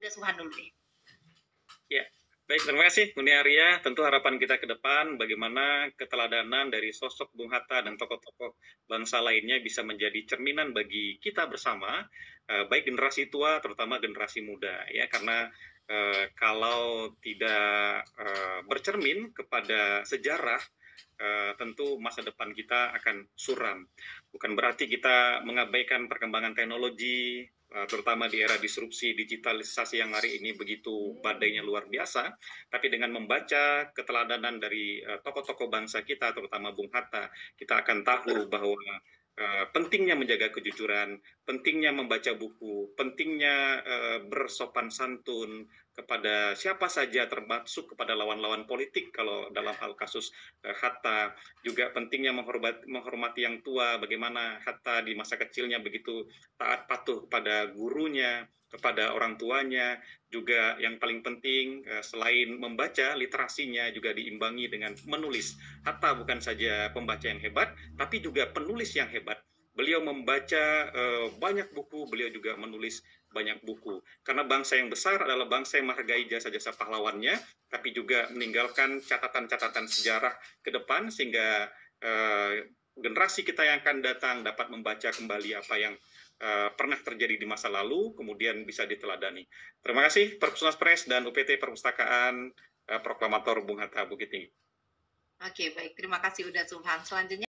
Udah Tuhan dulu deh. Ya, baik terima kasih Bunda Arya. Tentu harapan kita ke depan bagaimana keteladanan dari sosok Bung Hatta dan tokoh-tokoh bangsa lainnya bisa menjadi cerminan bagi kita bersama, eh, baik generasi tua terutama generasi muda ya karena eh, kalau tidak eh, bercermin kepada sejarah tentu masa depan kita akan suram. Bukan berarti kita mengabaikan perkembangan teknologi, Eh, terutama di era disrupsi digitalisasi yang hari ini begitu badainya luar biasa, tapi dengan membaca keteladanan dari eh, tokoh-tokoh bangsa kita, terutama Bung Hatta, kita akan tahu bahwa Uh, pentingnya menjaga kejujuran, pentingnya membaca buku, pentingnya uh, bersopan santun, kepada siapa saja termasuk kepada lawan-lawan politik kalau dalam hal kasus eh, Hatta juga pentingnya menghormati, menghormati yang tua bagaimana Hatta di masa kecilnya begitu taat patuh kepada gurunya kepada orang tuanya juga yang paling penting eh, selain membaca literasinya juga diimbangi dengan menulis Hatta bukan saja pembaca yang hebat tapi juga penulis yang hebat Beliau membaca eh, banyak buku, beliau juga menulis banyak buku. Karena bangsa yang besar adalah bangsa yang menghargai jasa-jasa pahlawannya, tapi juga meninggalkan catatan-catatan sejarah ke depan sehingga eh, generasi kita yang akan datang dapat membaca kembali apa yang eh, pernah terjadi di masa lalu, kemudian bisa diteladani. Terima kasih Perpustakaan Press dan UPT Perpustakaan Proklamator Bung Hatta Bukit Tinggi. Oke, baik. Terima kasih Uda Subhan. Selanjutnya